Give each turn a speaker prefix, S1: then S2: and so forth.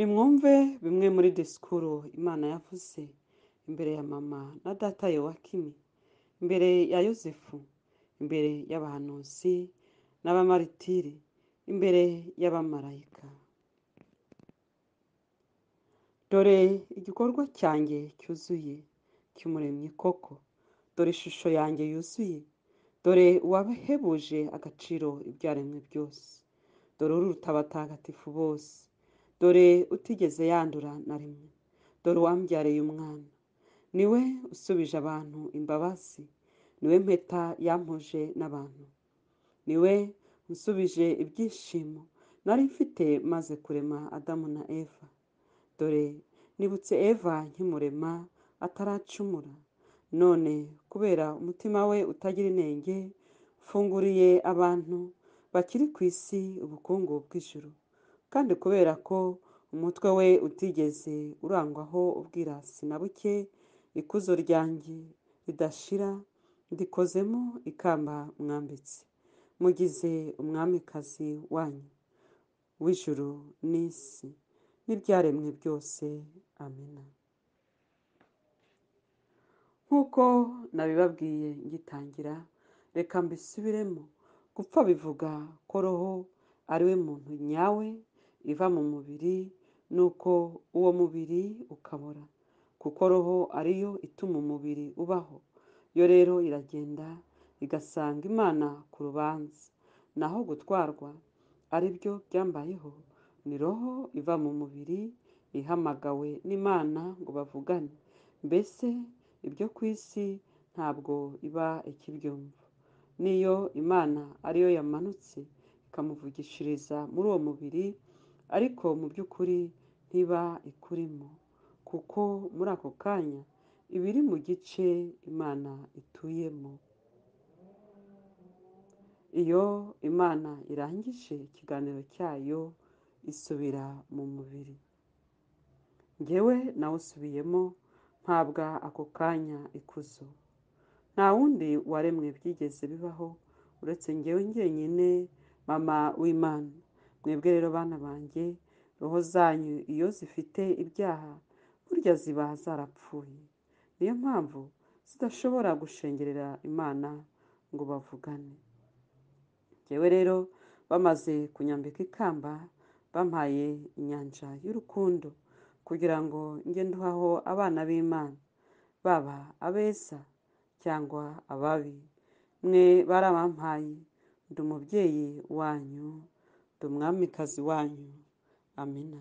S1: nimwumve bimwe muri disikuru imana yavuze imbere ya mama na data yowakini imbere ya yosefu imbere y'abahanuzi n'abamaritiri imbere y'abamarayika dore igikorwa cyanjye cyuzuye cy'umuremyi koko dore ishusho yanjye yuzuye dore uwabahebuje agaciro ibyaremwe byose dore ururuta abatagatifu bose dore utigeze yandura na rimwe dore uwambyariye umwana ni we usubije abantu imbabazi we mpeta yampuje n'abantu ni we usubije ibyishimo nari mfite maze kurema adamu na eva dore nibutse eva nkimurema ataracumura none kubera umutima we utagira inenge funguriye abantu bakiri ku isi ubukungu bw'ijuru kandi kubera ko umutwe we utigeze urangwaho ubwirasi na buke, ikuzo ryanjye ridashira ndikozemo ikamba mwambitse, mugize umwamikazi wanyu w'ijuru n'isi n'ibyaremwe byose amena nk'uko nabibabwiye ngitangira reka mbisubiremo gupfa bivuga ko roho ari we muntu nyawe iva mu mubiri nuko uwo mubiri ukabura kuko roho ariyo ituma umubiri ubaho yo rero iragenda igasanga imana ku rubanza naho gutwarwa ari byo byambayeho ni roho iva mu mubiri ihamagawe n'imana ngo bavugane mbese ibyo ku isi ntabwo iba ikibyumva niyo imana ariyo yamanutse ikamuvugishiriza muri uwo mubiri ariko mu by'ukuri ntiba ikurimo kuko muri ako kanya iba iri mu gice imana ituyemo iyo imana irangije ikiganiro cyayo isubira mu mubiri ngewe nawusubiyemo mpabwa ako kanya ikuzo nta wundi waremwe byigeze bibaho uretse ngewe njyenyine mama w'imana mwebwe rero bana banjye roho zanyu iyo zifite ibyaha burya ziba zarapfuye niyo mpamvu zidashobora gushengerera imana ngo bavugane njyewe rero bamaze kunyambika ikamba bampaye inyanja y'urukundo kugira ngo ngenduhaho abana b'imana baba abeza cyangwa ababi mwe barabampaye ndi umubyeyi wanyu ndi umwamikazi wanyu amina